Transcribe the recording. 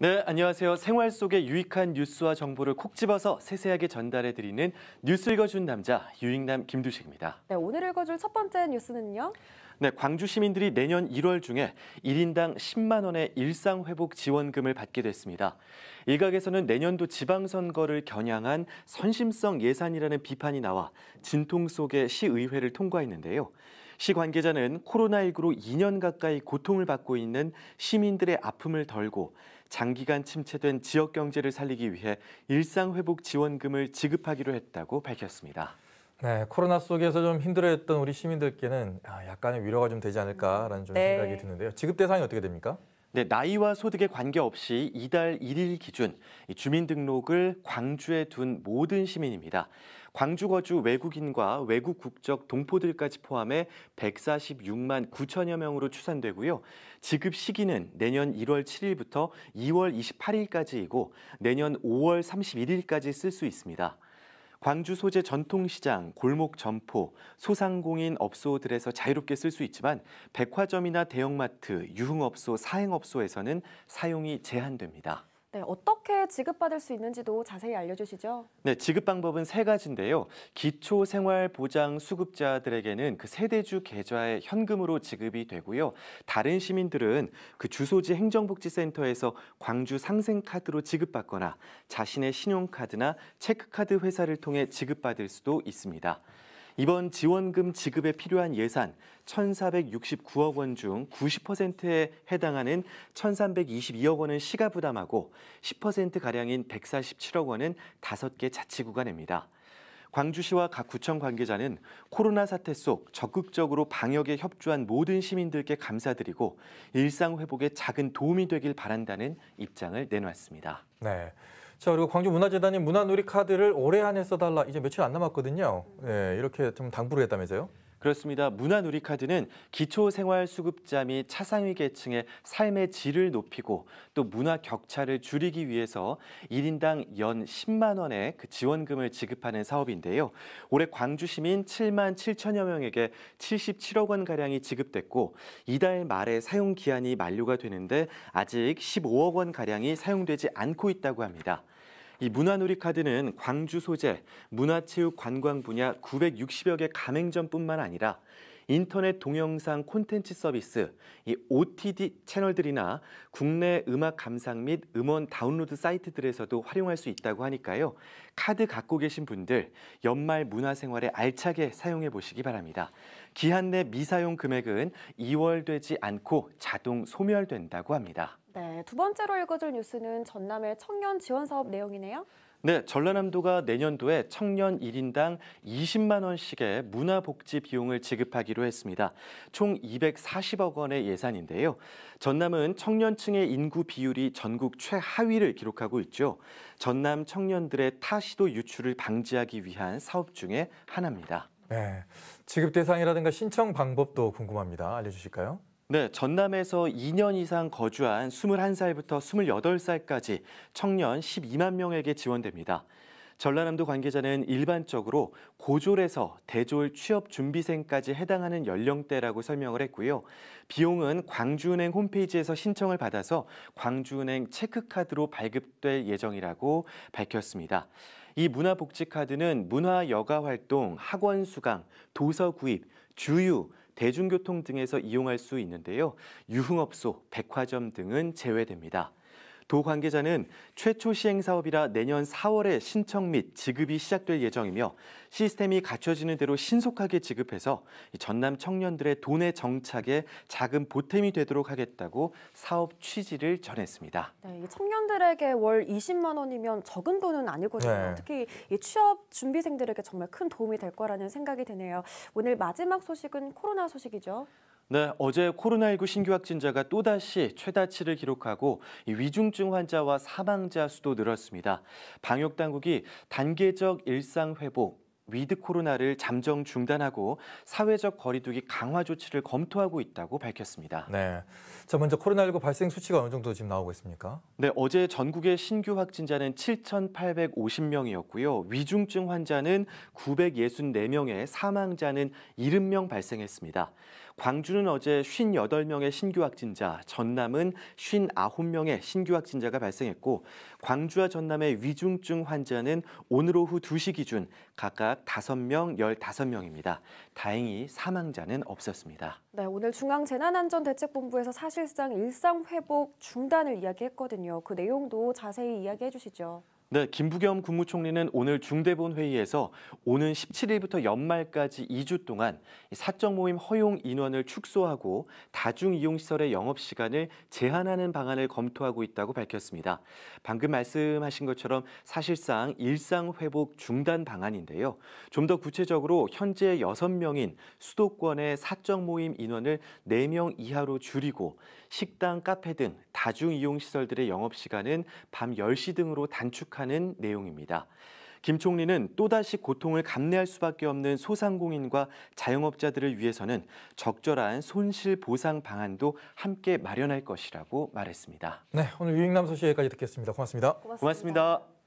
네, 안녕하세요. 생활 속에 유익한 뉴스와 정보를 콕 집어서 세세하게 전달해 드리는 뉴스 읽어준 남자 유익남 김두식입니다. 네, 오늘 읽어줄 첫 번째 뉴스는요. 네, 광주 시민들이 내년 1월 중에 1인당 10만 원의 일상 회복 지원금을 받게 됐습니다. 일각에서는 내년도 지방선거를 겨냥한 선심성 예산이라는 비판이 나와 진통 속에 시의회를 통과했는데요. 시 관계자는 코로나19로 2년 가까이 고통을 받고 있는 시민들의 아픔을 덜고 장기간 침체된 지역 경제를 살리기 위해 일상 회복 지원금을 지급하기로 했다고 밝혔습니다. 네, 코로나 속에서 좀 힘들어했던 우리 시민들께는 아, 약간의 위로가 좀 되지 않을까라는 좀 네. 생각이 드는데요. 지급 대상이 어떻게 됩니까? 네, 나이와 소득에 관계없이 이달 1일 기준 주민등록을 광주에 둔 모든 시민입니다. 광주 거주 외국인과 외국 국적 동포들까지 포함해 146만 9천여 명으로 추산되고요. 지급 시기는 내년 1월 7일부터 2월 28일까지이고 내년 5월 31일까지 쓸 수 있습니다. 광주 소재 전통시장, 골목 점포, 소상공인 업소들에서 자유롭게 쓸 수 있지만 백화점이나 대형마트, 유흥업소, 사행업소에서는 사용이 제한됩니다. 네, 어떻게 지급받을 수 있는지도 자세히 알려주시죠. 네, 지급 방법은 세 가지인데요. 기초생활보장 수급자들에게는 그 세대주 계좌에 현금으로 지급이 되고요. 다른 시민들은 그 주소지 행정복지센터에서 광주 상생카드로 지급받거나 자신의 신용카드나 체크카드 회사를 통해 지급받을 수도 있습니다. 이번 지원금 지급에 필요한 예산 1,469억 원 중 90%에 해당하는 1,322억 원은 시가 부담하고 10%가량인 147억 원은 5개 자치구가 냅니다. 광주시와 각 구청 관계자는 코로나 사태 속 적극적으로 방역에 협조한 모든 시민들께 감사드리고 일상 회복에 작은 도움이 되길 바란다는 입장을 내놓았습니다. 네. 자 그리고 광주문화재단이 문화누리 카드를 올해 안에 써달라 이제 며칠 안 남았거든요. 예, 이렇게 좀 당부를 했다면서요? 그렇습니다. 문화누리 카드는 기초생활수급자 및 차상위 계층의 삶의 질을 높이고 또 문화 격차를 줄이기 위해서 1인당 연 10만 원의 그 지원금을 지급하는 사업인데요. 올해 광주 시민 7만 7천여 명에게 77억 원가량이 지급됐고 이달 말에 사용 기한이 만료가 되는데 아직 15억 원가량이 사용되지 않고 있다고 합니다. 이 문화누리 카드는 광주 소재, 문화체육 관광 분야 960여 개 가맹점뿐만 아니라 인터넷 동영상 콘텐츠 서비스, 이 OTD 채널들이나 국내 음악 감상 및 음원 다운로드 사이트들에서도 활용할 수 있다고 하니까요. 카드 갖고 계신 분들 연말 문화생활에 알차게 사용해 보시기 바랍니다. 기한 내 미사용 금액은 2월 되지 않고 자동 소멸된다고 합니다. 네, 두 번째로 읽어줄 뉴스는 전남의 청년 지원 사업 내용이네요. 네, 전라남도가 내년도에 청년 1인당 20만 원씩의 문화복지 비용을 지급하기로 했습니다. 총 240억 원의 예산인데요. 전남은 청년층의 인구 비율이 전국 최하위를 기록하고 있죠. 전남 청년들의 타시도 유출을 방지하기 위한 사업 중에 하나입니다. 네, 지급 대상이라든가 신청 방법도 궁금합니다. 알려주실까요? 네, 전남에서 2년 이상 거주한 21살부터 28살까지 청년 12만 명에게 지원됩니다. 전라남도 관계자는 일반적으로 고졸에서 대졸 취업 준비생까지 해당하는 연령대라고 설명을 했고요. 비용은 광주은행 홈페이지에서 신청을 받아서 광주은행 체크카드로 발급될 예정이라고 밝혔습니다. 이 문화복지카드는 문화여가활동, 학원 수강, 도서 구입, 주유, 대중교통 등에서 이용할 수 있는데요. 유흥업소, 백화점 등은 제외됩니다. 도 관계자는 최초 시행 사업이라 내년 4월에 신청 및 지급이 시작될 예정이며 시스템이 갖춰지는 대로 신속하게 지급해서 전남 청년들의 돈의 정착에 작은 보탬이 되도록 하겠다고 사업 취지를 전했습니다. 네, 청년들에게 월 20만 원이면 적은 돈은 아니거든요. 네. 특히 취업 준비생들에게 정말 큰 도움이 될 거라는 생각이 드네요. 오늘 마지막 소식은 코로나 소식이죠. 네, 어제 코로나19 신규 확진자가 또다시 최다치를 기록하고 위중증 환자와 사망자 수도 늘었습니다. 방역 당국이 단계적 일상 회복, 위드 코로나를 잠정 중단하고 사회적 거리두기 강화 조치를 검토하고 있다고 밝혔습니다. 네. 자, 먼저 코로나19 발생 수치가 어느 정도 지금 나오고 있습니까? 네, 어제 전국의 신규 확진자는 7,850명이었고요. 위중증 환자는 964명에 사망자는 70명 발생했습니다. 광주는 어제 58명의 신규 확진자, 전남은 59명의 신규 확진자가 발생했고 광주와 전남의 위중증 환자는 오늘 오후 2시 기준 각각 5명, 15명입니다. 다행히 사망자는 없었습니다. 네, 오늘 중앙재난안전대책본부에서 사실상 일상회복 중단을 이야기했거든요. 그 내용도 자세히 이야기해 주시죠. 네, 김부겸 국무총리는 오늘 중대본 회의에서 오는 17일부터 연말까지 2주 동안 사적 모임 허용 인원을 축소하고 다중 이용 시설의 영업 시간을 제한하는 방안을 검토하고 있다고 밝혔습니다. 방금 말씀하신 것처럼 사실상 일상 회복 중단 방안인데요. 좀 더 구체적으로 현재 6명인 수도권의 사적 모임 인원을 4명 이하로 줄이고 식당, 카페 등 다중 이용 시설들의 영업 시간은 밤 10시 등으로 단축하고 지적하는 내용입니다. 김 총리는 또다시 고통을 감내할 수밖에 없는 소상공인과 자영업자들을 위해서는 적절한 손실 보상 방안도 함께 마련할 것이라고 말했습니다. 네, 오늘 유익남 소식 여기까지 듣겠습니다. 고맙습니다. 고맙습니다. 고맙습니다.